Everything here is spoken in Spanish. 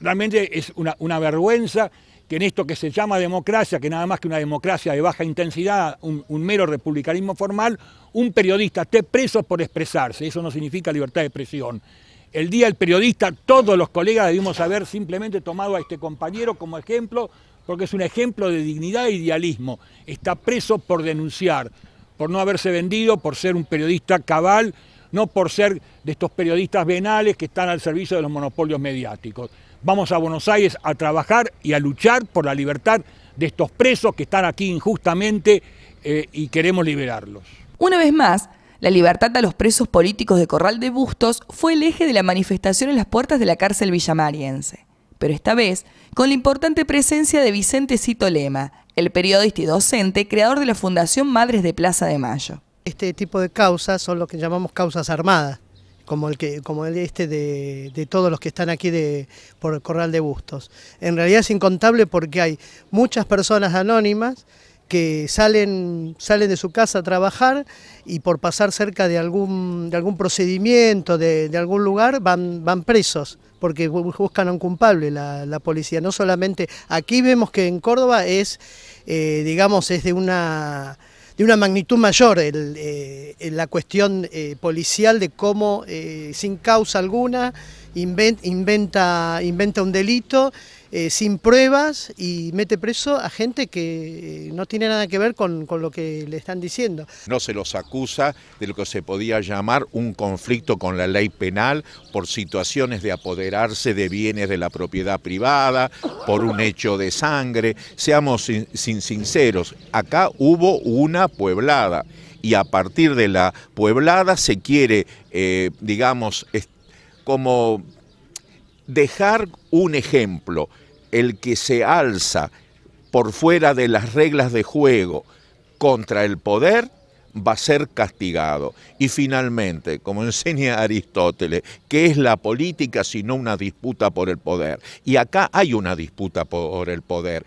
Realmente es una, vergüenza que en esto que se llama democracia, que nada más que una democracia de baja intensidad, un, un, mero republicanismo formal, un periodista esté preso por expresarse, eso no significa libertad de expresión. El día del periodista, todos los colegas debimos haber simplemente tomado a este compañero como ejemplo, porque es un ejemplo de dignidad e idealismo. Está preso por denunciar, por no haberse vendido, por ser un periodista cabal, no por ser de estos periodistas venales que están al servicio de los monopolios mediáticos. Vamos a Buenos Aires a trabajar y a luchar por la libertad de estos presos que están aquí injustamente eh, y queremos liberarlos. Una vez más, la libertad a los presos políticos de Corral de Bustos fue el eje de la manifestación en las puertas de la cárcel villamariense. Pero esta vez, con la importante presencia de Vicente Cito Lema, el periodista y docente, creador de la Fundación Madres de Plaza de Mayo. Este tipo de causas son lo que llamamos causas armadas como el que como el este de, de, todos los que están aquí de, por el Corral de Bustos. En realidad es incontable porque hay muchas personas anónimas que salen, salen de su casa a trabajar y por pasar cerca de algún, de algún procedimiento, de, algún lugar, van, van presos, porque buscan a un culpable la, la policía. No solamente aquí vemos que en Córdoba es, eh, digamos, es de una de una magnitud mayor eh, la cuestión eh, policial de cómo, eh, sin causa alguna, inventa, inventa un delito eh, sin pruebas y mete preso a gente que eh, no tiene nada que ver con, lo que le están diciendo. No se los acusa de lo que se podía llamar un conflicto con la ley penal por situaciones de apoderarse de bienes de la propiedad privada, por un hecho de sangre. Seamos sin, sinceros, acá hubo una pueblada y a partir de la pueblada se quiere, eh, digamos, como dejar un ejemplo, el que se alza por fuera de las reglas de juego contra el poder va a ser castigado. Y finalmente, como enseña Aristóteles, ¿qué es la política sino una disputa por el poder? Y acá hay una disputa por el poder.